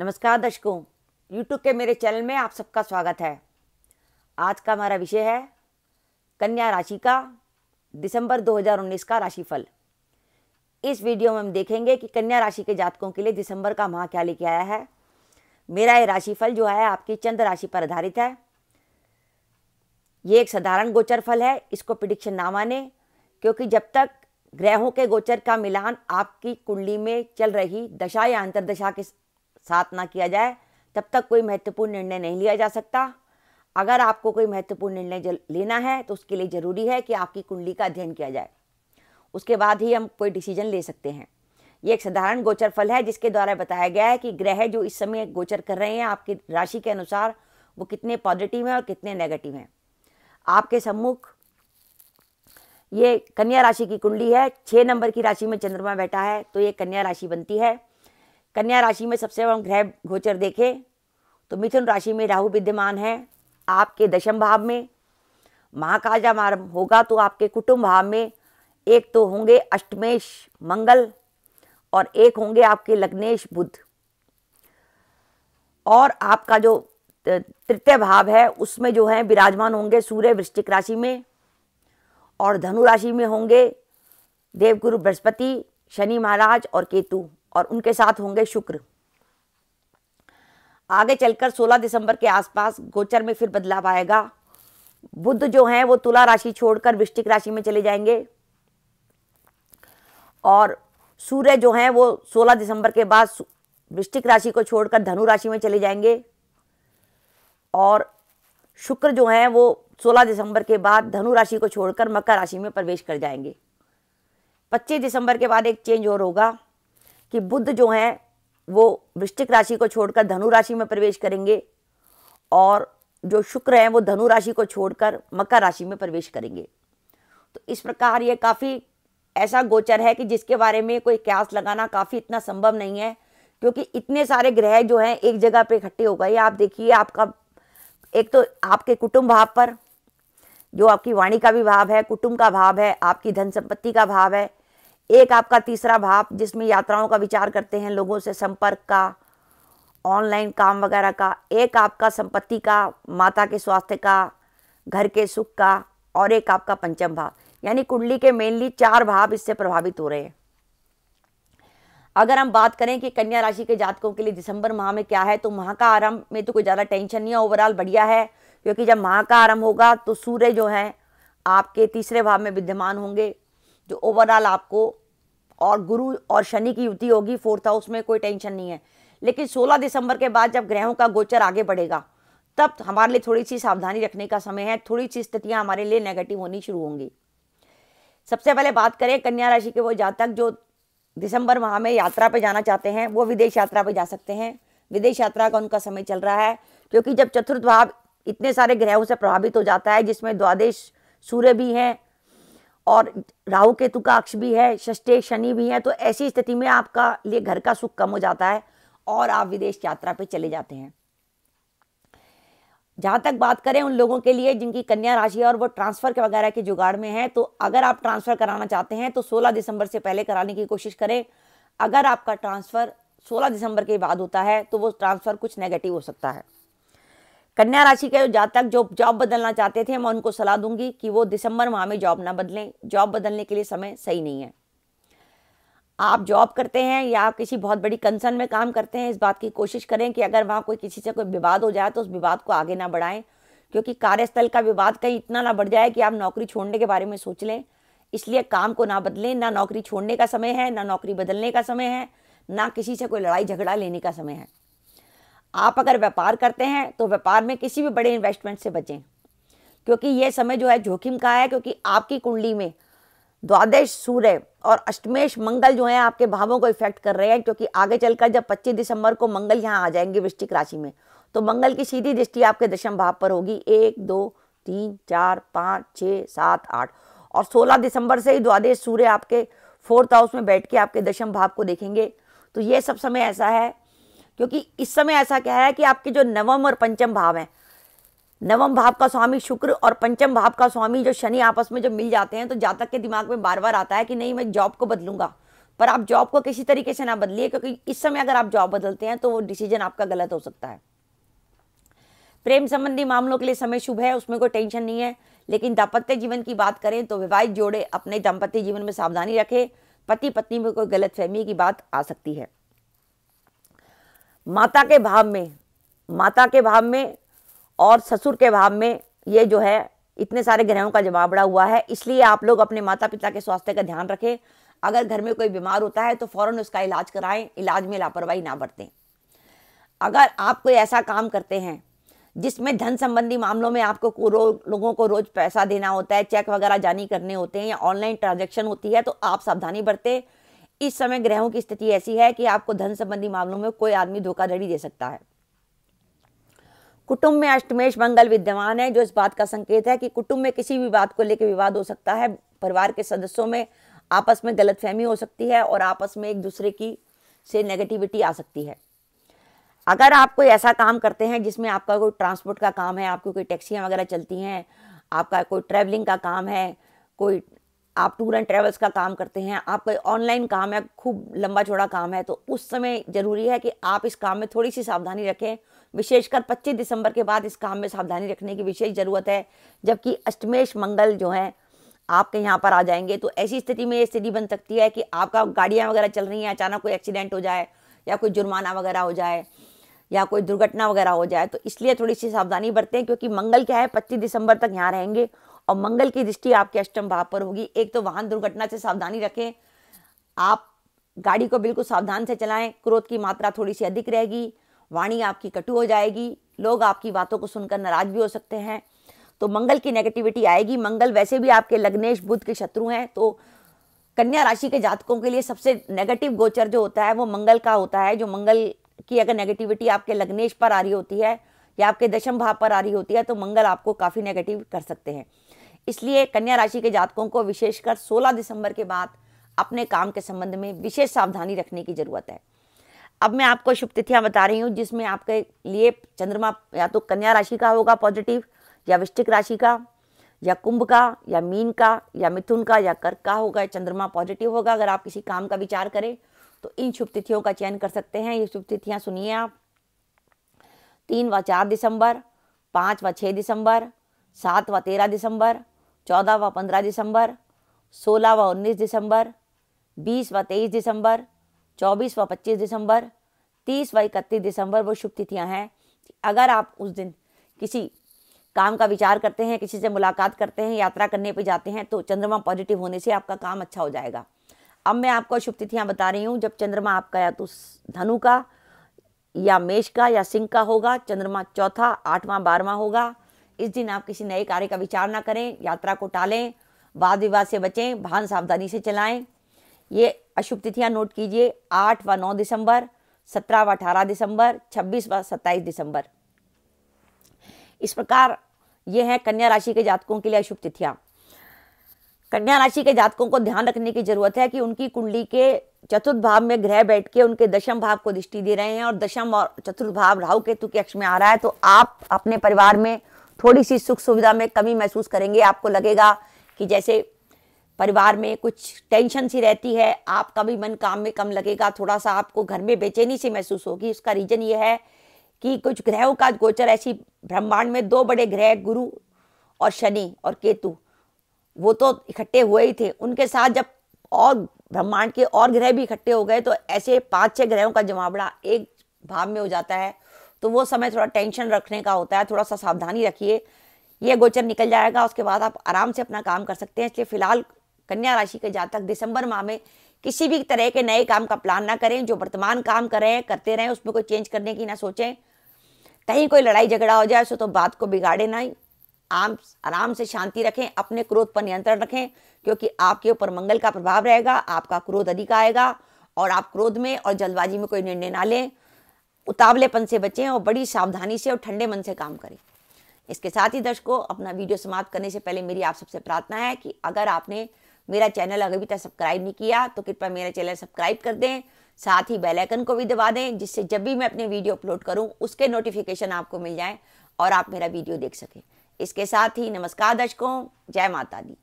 नमस्कार दर्शकों यूट्यूब के मेरे चैनल में आप सबका स्वागत है आज का हमारा विषय है कन्या राशि का दिसंबर 2019 का राशिफल इस वीडियो में हम देखेंगे कि कन्या राशि के जातकों के लिए दिसंबर का माह क्या लेके आया है मेरा ये राशिफल जो है आपकी चंद्र राशि पर आधारित है ये एक साधारण गोचर फल है इसको प्रिडिक्शन ना माने क्योंकि जब तक ग्रहों के गोचर का मिलान आपकी कुंडली में चल रही दशा या अंतरदशा के साथ ना किया जाए तब तक कोई महत्वपूर्ण निर्णय नहीं लिया जा सकता अगर आपको कोई महत्वपूर्ण निर्णय लेना है तो उसके लिए ज़रूरी है कि आपकी कुंडली का अध्ययन किया जाए उसके बाद ही हम कोई डिसीजन ले सकते हैं ये एक साधारण गोचर फल है जिसके द्वारा बताया गया है कि ग्रह जो इस समय गोचर कर रहे हैं आपकी राशि के अनुसार वो कितने पॉजिटिव हैं और कितने नेगेटिव हैं आपके सम्मुख ये कन्या राशि की कुंडली है छः नंबर की राशि में चंद्रमा बैठा है तो ये कन्या राशि बनती है कन्या राशि में सबसे हम ग्रह गोचर देखें तो मिथुन राशि में राहु विद्यमान है आपके दशम भाव में महाकाल जब होगा तो आपके कुटुंब भाव में एक तो होंगे अष्टमेश मंगल और एक होंगे आपके लग्नेश बुद्ध और आपका जो तृतीय भाव है उसमें जो है विराजमान होंगे सूर्य वृश्चिक राशि में और धनु राशि में होंगे देवगुरु बृहस्पति शनि महाराज और केतु और उनके साथ होंगे शुक्र आगे चलकर 16 दिसंबर के आसपास गोचर में फिर बदलाव आएगा बुद्ध जो हैं वो तुला राशि छोड़कर वृश्चिक राशि में चले जाएंगे और सूर्य जो हैं वो 16 दिसंबर के बाद वृश्चिक राशि को छोड़कर धनु राशि में चले जाएंगे और शुक्र जो हैं वो 16 दिसंबर के बाद धनु राशि को छोड़कर मकर राशि में प्रवेश कर जाएंगे 25 दिसंबर के बाद एक चेंज और होगा कि बुद्ध जो हैं वो वृश्चिक राशि को छोड़कर धनु राशि में प्रवेश करेंगे और जो शुक्र हैं वो धनु राशि को छोड़कर मकर राशि में प्रवेश करेंगे तो इस प्रकार ये काफ़ी ऐसा गोचर है कि जिसके बारे में कोई क्यास लगाना काफ़ी इतना संभव नहीं है क्योंकि इतने सारे ग्रह जो हैं एक जगह पे इकट्ठे हो गए आप देखिए आपका एक तो आपके कुटुंब भाव पर जो आपकी वाणी का भी भाव है कुटुंब का भाव है आपकी धन संपत्ति का भाव है एक आपका तीसरा भाव जिसमें यात्राओं का विचार करते हैं लोगों से संपर्क का ऑनलाइन काम वगैरह का एक आपका संपत्ति का माता के स्वास्थ्य का घर के सुख का और एक आपका पंचम भाव यानी कुंडली के मेनली चार भाव इससे प्रभावित हो रहे हैं अगर हम बात करें कि कन्या राशि के जातकों के लिए दिसंबर माह में क्या है तो माह का आरंभ में तो कोई ज़्यादा टेंशन नहीं है ओवरऑल बढ़िया है क्योंकि जब माह का आरंभ होगा तो सूर्य जो है आपके तीसरे भाव में विद्यमान होंगे जो तो ओवरऑल आपको और गुरु और शनि की युति होगी फोर्थ हाउस में कोई टेंशन नहीं है लेकिन 16 दिसंबर के बाद जब ग्रहों का गोचर आगे बढ़ेगा तब हमारे लिए थोड़ी सी सावधानी रखने का समय है थोड़ी सी स्थितियाँ हमारे लिए नेगेटिव होनी शुरू होंगी सबसे पहले बात करें कन्या राशि के वो जातक जो दिसंबर माह में यात्रा पर जाना चाहते हैं वो विदेश यात्रा पर जा सकते हैं विदेश यात्रा का उनका समय चल रहा है क्योंकि जब चतुर्थ भाव इतने सारे ग्रहों से प्रभावित हो जाता है जिसमें द्वादेश सूर्य भी हैं और राहु केतु का अक्ष भी है षष्ठे शनि भी है तो ऐसी स्थिति में आपका लिए घर का सुख कम हो जाता है और आप विदेश यात्रा पे चले जाते हैं जहां तक बात करें उन लोगों के लिए जिनकी कन्या राशि है और वो ट्रांसफ़र के वगैरह के जुगाड़ में है तो अगर आप ट्रांसफ़र कराना चाहते हैं तो 16 दिसंबर से पहले कराने की कोशिश करें अगर आपका ट्रांसफ़र 16 दिसंबर के बाद होता है तो वो ट्रांसफ़र कुछ नेगेटिव हो सकता है कन्या राशि के जातक जो जॉब बदलना चाहते थे मैं उनको सलाह दूंगी कि वो दिसंबर माह में जॉब ना बदलें जॉब बदलने के लिए समय सही नहीं है आप जॉब करते हैं या आप किसी बहुत बड़ी कंसर्न में काम करते हैं इस बात की कोशिश करें कि अगर वहाँ कोई किसी से कोई विवाद हो जाए तो उस विवाद को आगे ना बढ़ाएं क्योंकि कार्यस्थल का विवाद कहीं इतना ना बढ़ जाए कि आप नौकरी छोड़ने के बारे में सोच लें इसलिए काम को ना बदलें ना नौकरी छोड़ने का समय है ना नौकरी बदलने का समय है ना किसी से कोई लड़ाई झगड़ा लेने का समय है आप अगर व्यापार करते हैं तो व्यापार में किसी भी बड़े इन्वेस्टमेंट से बचें क्योंकि ये समय जो है जोखिम का है क्योंकि आपकी कुंडली में द्वादश सूर्य और अष्टमेश मंगल जो है आपके भावों को इफेक्ट कर रहे हैं क्योंकि आगे चलकर जब 25 दिसंबर को मंगल यहाँ आ जाएंगे वृश्चिक राशि में तो मंगल की सीधी दृष्टि आपके दशम भाव पर होगी एक दो तीन चार पाँच छः सात आठ और सोलह दिसंबर से ही द्वादश सूर्य आपके फोर्थ हाउस में बैठ के आपके दशम भाव को देखेंगे तो ये सब समय ऐसा है क्योंकि इस समय ऐसा क्या है कि आपके जो नवम और पंचम भाव हैं नवम भाव का स्वामी शुक्र और पंचम भाव का स्वामी जो शनि आपस में जो मिल जाते हैं तो जातक के दिमाग में बार बार आता है कि नहीं मैं जॉब को बदलूंगा पर आप जॉब को किसी तरीके से ना बदलिए क्योंकि इस समय अगर आप जॉब बदलते हैं तो वो डिसीजन आपका गलत हो सकता है प्रेम संबंधी मामलों के लिए समय शुभ है उसमें कोई टेंशन नहीं है लेकिन दाम्पत्य जीवन की बात करें तो विवाहित जोड़े अपने दाम्पत्य जीवन में सावधानी रखें पति पत्नी में कोई गलतफहमी की बात आ सकती है माता के भाव में माता के भाव में और ससुर के भाव में ये जो है इतने सारे ग्रहों का बड़ा हुआ है इसलिए आप लोग अपने माता पिता के स्वास्थ्य का ध्यान रखें अगर घर में कोई बीमार होता है तो फ़ौरन उसका इलाज कराएं इलाज में लापरवाही ना बरतें अगर आप कोई ऐसा काम करते हैं जिसमें धन संबंधी मामलों में आपको रो, लोगों को रोज़ पैसा देना होता है चेक वगैरह जानी करने होते हैं या ऑनलाइन ट्रांजेक्शन होती है तो आप सावधानी बरतें इस समय ग्रहों की स्थिति ऐसी है कि आपको धन संबंधी मामलों में कोई आदमी धोखाधड़ी दे सकता है कुटुंब में अष्टमेश मंगल विद्यमान है जो इस बात का संकेत है कि कुटुंब में किसी भी बात को लेकर विवाद हो सकता है परिवार के सदस्यों में आपस में गलतफहमी हो सकती है और आपस में एक दूसरे की से नेगेटिविटी आ सकती है अगर आप कोई ऐसा काम करते हैं जिसमें आपका कोई ट्रांसपोर्ट का काम है आपकी कोई टैक्सियाँ वगैरह चलती हैं आपका कोई ट्रैवलिंग का काम है कोई आप टूर एंड ट्रेवल्स का काम करते हैं आपका ऑनलाइन काम है खूब लंबा चौड़ा काम है तो उस समय ज़रूरी है कि आप इस काम में थोड़ी सी सावधानी रखें विशेषकर 25 दिसंबर के बाद इस काम में सावधानी रखने की विशेष ज़रूरत है जबकि अष्टमेश मंगल जो है आपके यहाँ पर आ जाएंगे तो ऐसी स्थिति में ये स्थिति बन सकती है कि आपका गाड़ियाँ वगैरह चल रही हैं अचानक कोई एक्सीडेंट हो जाए या कोई जुर्माना वगैरह हो जाए या कोई दुर्घटना वगैरह हो जाए तो इसलिए थोड़ी सी सावधानी बरतें क्योंकि मंगल क्या है पच्चीस दिसंबर तक यहाँ रहेंगे और मंगल की दृष्टि आपके अष्टम भाव पर होगी एक तो वाहन दुर्घटना से सावधानी रखें आप गाड़ी को बिल्कुल सावधान से चलाएं क्रोध की मात्रा थोड़ी सी अधिक रहेगी वाणी आपकी कटु हो जाएगी लोग आपकी बातों को सुनकर नाराज भी हो सकते हैं तो मंगल की नेगेटिविटी आएगी मंगल वैसे भी आपके लग्नेश बुद्ध के शत्रु हैं तो कन्या राशि के जातकों के लिए सबसे नेगेटिव गोचर जो होता है वो मंगल का होता है जो मंगल की अगर नेगेटिविटी आपके लग्नेश पर आ रही होती है या आपके दशम भाव पर आ रही होती है तो मंगल आपको काफ़ी नेगेटिव कर सकते हैं इसलिए कन्या राशि के जातकों को विशेषकर 16 दिसंबर के बाद अपने काम के संबंध में विशेष सावधानी रखने की ज़रूरत है अब मैं आपको शुभ तिथियां बता रही हूँ जिसमें आपके लिए चंद्रमा या तो कन्या राशि का होगा पॉजिटिव या वृश्चिक राशि का या कुंभ का या मीन का या मिथुन का या कर्क का होगा चंद्रमा पॉजिटिव होगा अगर आप किसी काम का विचार करें तो इन शुभ तिथियों का चयन कर सकते हैं ये शुभ तिथियां सुनिए आप तीन व चार दिसंबर पाँच व छः दिसंबर सात व तेरह दिसंबर चौदह व पंद्रह दिसंबर सोलह व उन्नीस दिसंबर बीस व तेईस दिसंबर चौबीस व पच्चीस दिसंबर तीस व इकतीस दिसंबर वो शुभ तिथियाँ हैं अगर आप उस दिन किसी काम का विचार करते हैं किसी से मुलाकात करते हैं यात्रा करने पे जाते हैं तो चंद्रमा पॉजिटिव होने से आपका काम अच्छा हो जाएगा अब मैं आपको शुभ तिथियाँ बता रही हूँ जब चंद्रमा आपका या तो धनु का या मेष का या सिंह का होगा चंद्रमा चौथा आठवां बारहवां होगा इस दिन आप किसी नए कार्य का विचार ना करें यात्रा को टालें वाद विवाद से बचें भान सावधानी से चलाएं ये अशुभ तिथियां नोट कीजिए आठ व नौ दिसंबर सत्रह व अठारह दिसंबर छब्बीस व सत्ताईस दिसंबर इस प्रकार ये हैं कन्या राशि के जातकों के लिए अशुभ तिथियां कन्या राशि के जातकों को ध्यान रखने की जरूरत है कि उनकी कुंडली के चतुर्थ भाव में ग्रह बैठ के उनके दशम भाव को दृष्टि दे रहे हैं और दशम और चतुर्थ भाव राहु केतु के अक्ष में आ रहा है तो आप अपने परिवार में थोड़ी सी सुख सुविधा में कमी महसूस करेंगे आपको लगेगा कि जैसे परिवार में कुछ टेंशन सी रहती है आपका भी मन काम में कम लगेगा थोड़ा सा आपको घर में बेचैनी सी महसूस होगी उसका रीजन ये है कि कुछ ग्रहों का गोचर ऐसी ब्रह्मांड में दो बड़े ग्रह गुरु और शनि और केतु वो तो इकट्ठे हुए ही थे उनके साथ जब और ब्रह्मांड के और ग्रह भी इकट्ठे हो गए तो ऐसे पाँच छः ग्रहों का जमावड़ा एक भाव में हो जाता है तो वो समय थोड़ा टेंशन रखने का होता है थोड़ा सा सावधानी रखिए ये गोचर निकल जाएगा उसके बाद आप आराम से अपना काम कर सकते हैं इसलिए फिलहाल कन्या राशि के जातक दिसंबर माह में किसी भी तरह के नए काम का प्लान ना करें जो वर्तमान काम कर रहे हैं करते रहें उसमें कोई चेंज करने की ना सोचें कहीं कोई लड़ाई झगड़ा हो जाए सो तो बात को बिगाड़े ना ही आम आराम से शांति रखें अपने क्रोध पर नियंत्रण रखें क्योंकि आपके ऊपर मंगल का प्रभाव रहेगा आपका क्रोध अधिक आएगा और आप क्रोध में और जल्दबाजी में कोई निर्णय ना लें उतावलेपन से बचें और बड़ी सावधानी से और ठंडे मन से काम करें इसके साथ ही दर्शकों अपना वीडियो समाप्त करने से पहले मेरी आप सबसे प्रार्थना है कि अगर आपने मेरा चैनल अभी तक सब्सक्राइब नहीं किया तो कृपया मेरा चैनल सब्सक्राइब कर दें साथ ही बेल आइकन को भी दबा दें जिससे जब भी मैं अपने वीडियो अपलोड करूं उसके नोटिफिकेशन आपको मिल जाए और आप मेरा वीडियो देख सकें इसके साथ ही नमस्कार दर्शकों जय माता दी